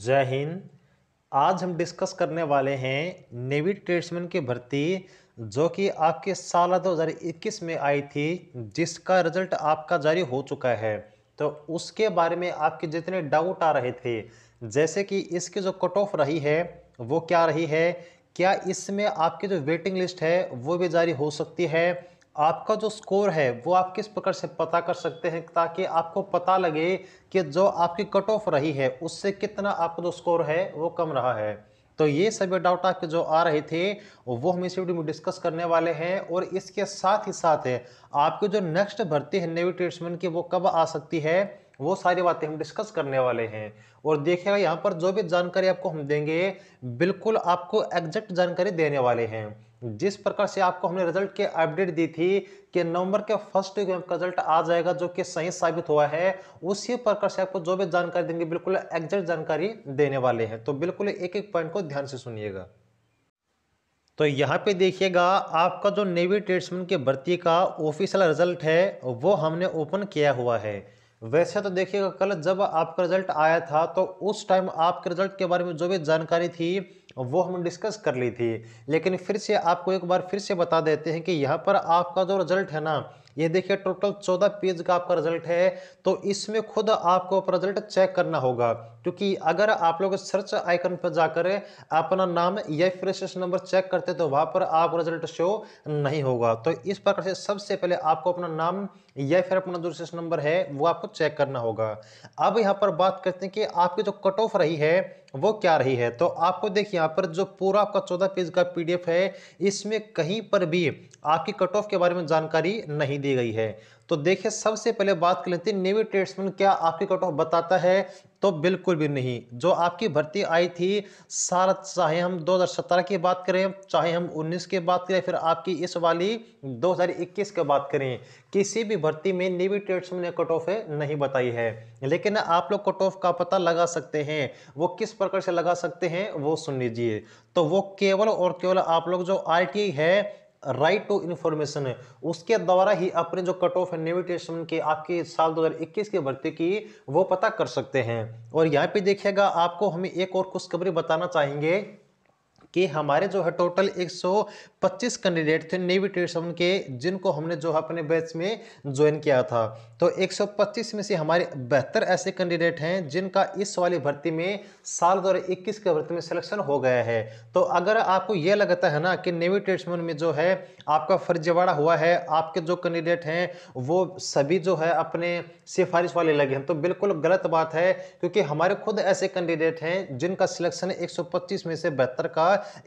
जय हिंद आज हम डिस्कस करने वाले हैं नेवी ट्रेड्समैन की भर्ती जो कि आपके साल 2021 में आई थी जिसका रिजल्ट आपका जारी हो चुका है तो उसके बारे में आपके जितने डाउट आ रहे थे जैसे कि इसकी जो कट ऑफ रही है वो क्या रही है क्या इसमें आपकी जो वेटिंग लिस्ट है वो भी जारी हो सकती है आपका जो स्कोर है वो आप किस प्रकार से पता कर सकते हैं ताकि आपको पता लगे कि जो आपकी कट ऑफ रही है उससे कितना आपका जो स्कोर है वो कम रहा है तो ये सभी डाउट आपके जो आ रहे थे वो हम इस वीडियो में डिस्कस करने वाले हैं और इसके साथ ही साथ है आपकी जो नेक्स्ट भर्ती है नेवी ट्रेड्समैन की वो कब आ सकती है वो सारी बातें हम डिस्कस करने वाले हैं और देखिएगा यहाँ पर जो भी जानकारी आपको हम देंगे बिल्कुल आपको एग्जैक्ट जानकारी देने वाले हैं जिस प्रकार से आपको हमने रिजल्ट के अपडेट दी थी कि नवंबर के फर्स्ट वीक में रिजल्ट आ जाएगा जो कि सही साबित हुआ है उसी प्रकार से आपको जो भी जानकारी देंगे बिल्कुल एग्जैक्ट जानकारी देने वाले हैं तो बिल्कुल एक एक पॉइंट को ध्यान से सुनिएगा तो यहाँ पे देखिएगा आपका जो नेवी ट्रेड्समैन की भर्ती का ऑफिशियल रिजल्ट है वो हमने ओपन किया हुआ है वैसे तो देखिएगा कल जब आपका रिजल्ट आया था तो उस टाइम आपके रिजल्ट के बारे में जो भी जानकारी थी और वो हमने डिस्कस कर ली थी लेकिन फिर से आपको एक बार फिर से बता देते हैं कि यहाँ पर आपका जो रिजल्ट है ना ये देखिए टोटल चौदह पेज का आपका रिजल्ट है तो इसमें खुद आपको रिजल्ट चेक करना होगा क्योंकि अगर आप लोग सर्च आइकन पर जाकर अपना नाम या फिर नंबर चेक करते तो वहाँ पर आप रिजल्ट शो नहीं होगा तो इस प्रकार से सबसे पहले आपको अपना नाम या फिर अपना जो नंबर है वो आपको चेक करना होगा अब यहाँ पर बात करते हैं कि आपकी जो कट ऑफ रही है वो क्या रही है तो आपको देखिए यहाँ पर जो पूरा आपका चौदह पेज का पीडीएफ है इसमें कहीं पर भी आपकी कट ऑफ के बारे में जानकारी नहीं दी गई है तो देखिए सबसे पहले बात कर लेते हैं नेवी ट्रेड्समैन क्या आपकी कट ऑफ बताता है तो बिल्कुल भी नहीं जो आपकी भर्ती आई थी सारा चाहे हम 2017 की बात करें चाहे हम 19 की बात करें फिर आपकी इस वाली 2021 की बात करें किसी भी भर्ती में नेवी ट्रेड्समैन ने कट ऑफ नहीं बताई है लेकिन आप लोग कट ऑफ का पता लगा सकते हैं वो किस प्रकार से लगा सकते हैं वो सुन लीजिए तो वो केवल और केवल आप लोग जो आर e है राइट टू इन्फॉर्मेशन है उसके द्वारा ही अपने जो कट ऑफ है के आपके साल 2021 की भर्ती की वो पता कर सकते हैं और यहाँ पे देखिएगा आपको हमें एक और खुशखबरी बताना चाहेंगे कि हमारे जो है टोटल 125 कैंडिडेट थे नेवी ट्रेड सेवन के जिनको हमने जो है अपने बैच में ज्वाइन किया था तो 125 में से हमारे बेहतर ऐसे कैंडिडेट हैं जिनका इस वाली भर्ती में साल दो के भर्ती में सिलेक्शन हो गया है तो अगर आपको यह लगता है ना कि नेवी सेवन में जो है आपका फर्जवाड़ा हुआ है आपके जो कैंडिडेट हैं वो सभी जो है अपने सिफारिश वाले लगे हैं तो बिल्कुल गलत बात है क्योंकि हमारे खुद ऐसे कैंडिडेट हैं जिनका सिलेक्शन 125 में से बेहतर का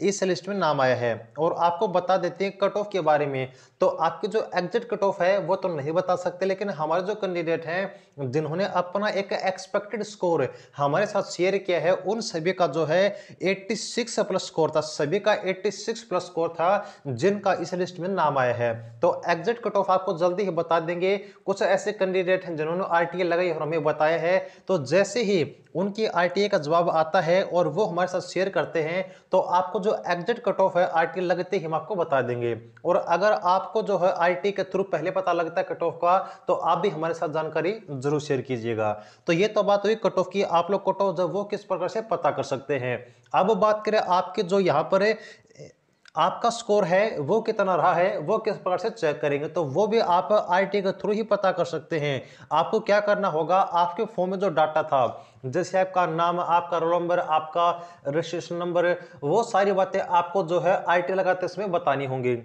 इस लिस्ट में नाम आया है और आपको बता देते हैं कट ऑफ के बारे में तो आपके जो एग्जिट कट ऑफ है वो तो नहीं बता सकते लेकिन हमारे जो कैंडिडेट हैं जिन्होंने अपना एक एक्सपेक्टेड स्कोर हमारे साथ शेयर किया है उन सभी का जो है 86 प्लस स्कोर था सभी का 86 प्लस स्कोर था जिनका इस लिस्ट में नाम आया है तो एग्जिट कट ऑफ आपको जल्दी ही बता देंगे कुछ ऐसे कैंडिडेट हैं जिन्होंने आर लगाई और हमें बताया है तो जैसे ही उनकी आर का जवाब आता है और वो हमारे साथ शेयर करते हैं तो आप आपको जो एग्जिट कट ऑफ है आरटी लगते ही हम आपको बता देंगे और अगर आपको जो है टी के थ्रू पहले पता लगता है कट ऑफ का तो आप भी हमारे साथ जानकारी जरूर शेयर कीजिएगा तो ये तो बात हुई कट ऑफ की आप लोग कट ऑफ जब वो किस प्रकार से पता कर सकते हैं अब बात करें आपके जो यहाँ पर है आपका स्कोर है वो कितना रहा है वो किस प्रकार से चेक करेंगे तो वो भी आप आई के थ्रू ही पता कर सकते हैं आपको क्या करना होगा आपके फ़ोन में जो डाटा था जैसे आपका नाम आपका रोल नंबर आपका रजिस्ट्रेशन नंबर वो सारी बातें आपको जो है आई लगाते समय बतानी होंगी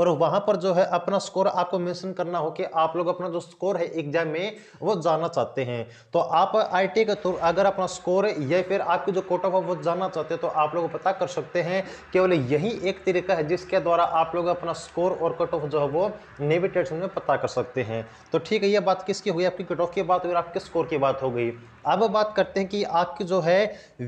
और वहां पर जो है अपना स्कोर आपको मेंशन करना हो कि आप लोग अपना जो स्कोर है एग्जाम में वो जानना चाहते हैं तो आप आई टी के थ्रू अगर अपना स्कोर या फिर आपकी जो कोट ऑफ वो जानना चाहते हैं तो आप लोग पता कर सकते हैं केवल यही एक तरीका है जिसके द्वारा आप लोग अपना स्कोर और कट ऑफ जो है वो नेविटेशन में पता कर सकते हैं तो ठीक है ये बात किसकी हुई आपकी कट ऑफ की बात हुई आपके स्कोर की बात हो गई अब बात करते हैं कि आपकी जो है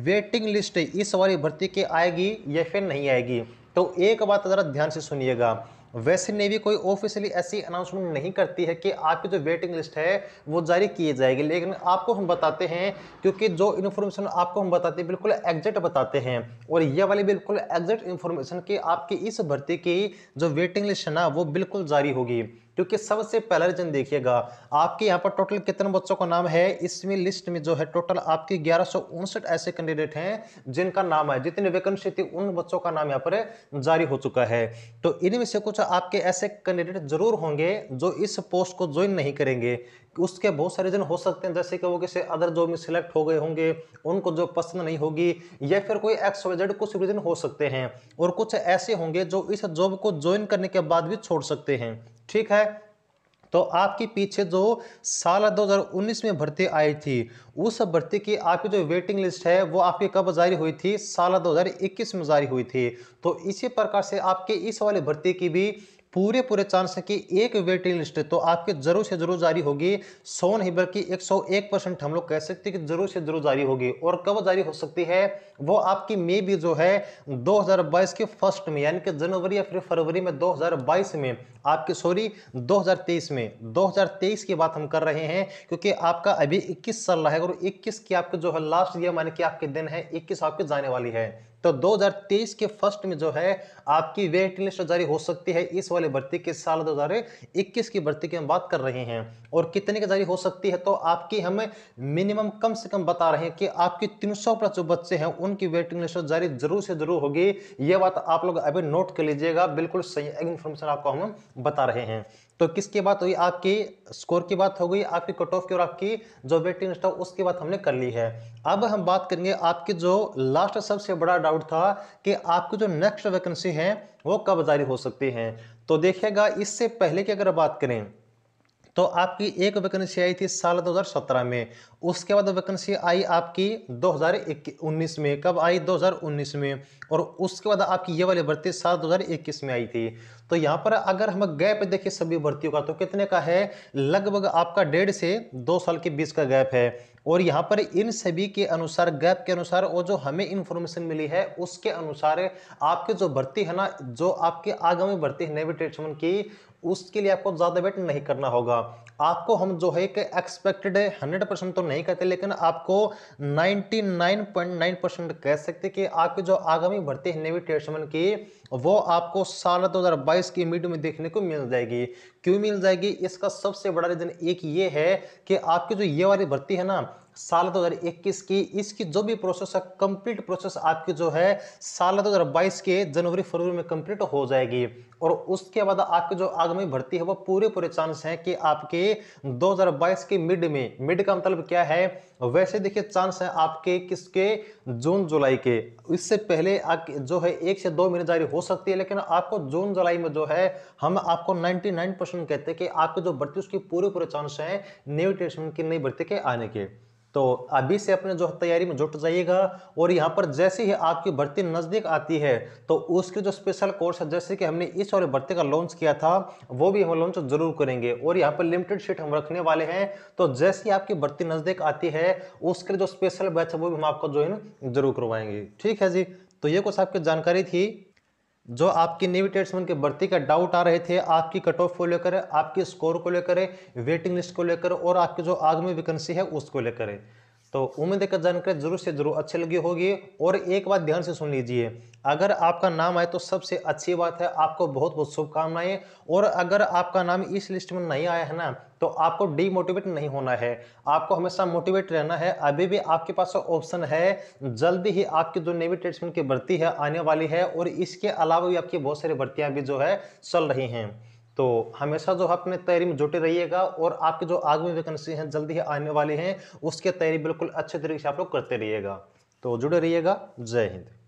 वेटिंग लिस्ट इस वाली भर्ती की आएगी या फिर नहीं आएगी तो एक बात ज़रा ध्यान से सुनिएगा वैसे नेवी कोई ऑफिशियली ऐसी अनाउंसमेंट नहीं करती है कि आपकी जो वेटिंग लिस्ट है वो जारी की जाएगी लेकिन आपको हम बताते हैं क्योंकि जो इन्फॉर्मेशन आपको हम बताते हैं बिल्कुल एग्जैक्ट बताते हैं और ये वाली बिल्कुल एग्जैक्ट इन्फॉर्मेशन कि आपकी इस भर्ती की जो वेटिंग लिस्ट है ना वो बिल्कुल जारी होगी क्योंकि सबसे पहला रीजन देखिएगा आपके यहाँ पर टोटल कितने बच्चों का नाम है इसमें लिस्ट में जो है टोटल आपके ग्यारह ऐसे कैंडिडेट हैं जिनका नाम है जितनी वैकेंसी थी उन बच्चों का नाम यहाँ पर जारी हो चुका है तो इनमें से कुछ आपके ऐसे कैंडिडेट जरूर होंगे जो इस पोस्ट को ज्वाइन नहीं करेंगे उसके बहुत सारे रीजन हो सकते हैं जैसे कि वो किसी अदर जॉब में सिलेक्ट हो गए होंगे उनको जो पसंद नहीं होगी या फिर कोई एक्स वाइजेड कुछ रीजन हो सकते हैं और कुछ ऐसे होंगे जो इस जॉब को ज्वाइन करने के बाद भी छोड़ सकते हैं ठीक है तो आपके पीछे जो साल 2019 में भर्ती आई थी उस भर्ती की आपकी जो वेटिंग लिस्ट है वो आपकी कब जारी हुई थी साल 2021 में जारी हुई थी तो इसी प्रकार से आपके इस वाले भर्ती की भी पूरे पूरे चांस है कि एक वेटिंग लिस्ट तो आपके जरूर से जरूर जारी होगी सौ नहीं बल्कि एक सौ एक परसेंट हम लोग कह सकते हैं कि जरूर से जरूर जारी होगी और कब जारी हो सकती है वो आपकी मे भी जो है 2022 के फर्स्ट में यानी कि जनवरी या फिर फरवरी में 2022 में आपके सॉरी 2023 में 2023 की बात हम कर रहे हैं क्योंकि आपका अभी 21 चल रहा है और 21 की आपके जो है लास्ट ईयर माने कि आपके दिन है 21 आपके जाने वाली है तो 2023 के फर्स्ट में जो है आपकी वेट लिस्ट जारी हो सकती है इस वाले भर्ती के साल 2021 की भर्ती की हम बात कर रहे हैं और कितने की जारी हो सकती है तो आपकी हमें मिनिमम कम से कम बता रहे हैं कि आपकी 300 प्लस जो बच्चे हैं उनकी वेटिंग लिस्ट जारी जरूर से जरूर होगी यह बात आप लोग अभी नोट कर लीजिएगा बिल्कुल सही इन्फॉर्मेशन आपको हम बता रहे हैं तो किसकी बात हुई आपकी स्कोर की बात हो गई आपकी कट ऑफ की और आपकी जो वेटिंग लिस्ट है उसकी बात हमने कर ली है अब हम बात करेंगे आपकी जो लास्ट सबसे बड़ा डाउट था कि आपकी जो नेक्स्ट वैकेंसी है वो कब जारी हो सकती है तो देखिएगा इससे पहले की अगर बात करें तो आपकी एक वैकेंसी आई थी साल 2017 में उसके बाद वैकेंसी आई आपकी 2019 में कब आई 2019 में और उसके बाद आपकी ये वाली भर्ती साल 2021 में आई थी तो यहाँ पर अगर हम गैप देखें सभी भर्तियों का तो कितने का है लगभग आपका डेढ़ से दो साल के बीच का गैप है और यहाँ पर इन सभी के अनुसार गैप के अनुसार और जो हमें इन्फॉर्मेशन मिली है उसके अनुसार आपके जो भर्ती है ना जो आपके आगामी भर्ती है नेविटेशन की उसके लिए आपको ज़्यादा वेट नहीं करना होगा आपको हम जो है कि एक्सपेक्टेड है हंड्रेड परसेंट तो नहीं कहते लेकिन आपको ninety nine point nine percent कह सकते कि आपकी जो आगामी भर्ती है नेवी ट्रेडमैन की वो आपको साल दो हज़ार बाईस की मीडियो में देखने को मिल जाएगी क्यों मिल जाएगी इसका सबसे बड़ा रीज़न एक ये है कि आपकी जो ये वाली भर्ती है ना साल 2021 की इसकी जो भी प्रोसेस है कंप्लीट प्रोसेस आपकी जो है साल 2022 के जनवरी फरवरी में कंप्लीट हो जाएगी और उसके बाद आपकी जो आगामी भर्ती है वो पूरे पूरे चांस हैं कि आपके 2022 के मिड में मिड का मतलब क्या है वैसे देखिए चांस है आपके किसके जून जुलाई के इससे पहले जो है एक से दो महीने जारी हो सकती है लेकिन आपको जून जुलाई में जो है हम आपको 99 परसेंट कहते हैं कि आपके जो भर्ती उसकी पूरे पूरे चांस हैं न्यू की नई भर्ती के आने के तो अभी से अपने जो तैयारी में जुट जाइएगा और यहाँ पर जैसे ही आपकी भर्ती नज़दीक आती है तो उसके जो स्पेशल कोर्स है जैसे कि हमने इस और भर्ती का लॉन्च किया था वो भी हम लॉन्च जरूर करेंगे और यहाँ पर लिमिटेड सीट हम रखने वाले हैं तो जैसे ही आपकी भर्ती नज़दीक आती है उसके जो स्पेशल बैच है वो भी हम आपको ज्वाइन जरूर करवाएंगे ठीक है जी तो ये कुछ आपकी जानकारी थी जो आपकी नेवी ट्रेड्समैन के भर्ती का डाउट आ रहे थे आपकी कट ऑफ को लेकर आपके स्कोर को लेकर वेटिंग लिस्ट को लेकर और आपकी जो आग में वैकेंसी है उसको लेकर तो उम्मीद है कि जानकारी जरूर से जरूर अच्छी लगी होगी और एक बात ध्यान से सुन लीजिए अगर आपका नाम आए तो सबसे अच्छी बात है आपको बहुत बहुत शुभकामनाएं और अगर आपका नाम इस लिस्ट में नहीं आया है ना तो आपको डीमोटिवेट नहीं होना है आपको हमेशा मोटिवेट रहना है अभी भी आपके पास ऑप्शन है जल्दी ही आपकी जो नेवी ट्रेड्समैन की भर्ती है आने वाली है और इसके अलावा भी आपकी बहुत सारी भर्तियाँ भी जो है चल रही हैं तो हमेशा जो अपने तैयारी में जुटे रहिएगा और आपके जो आगामी वैकेंसी हैं जल्दी ही आने वाली हैं उसके तैयारी बिल्कुल अच्छे तरीके से आप लोग करते रहिएगा तो जुड़े रहिएगा जय हिंद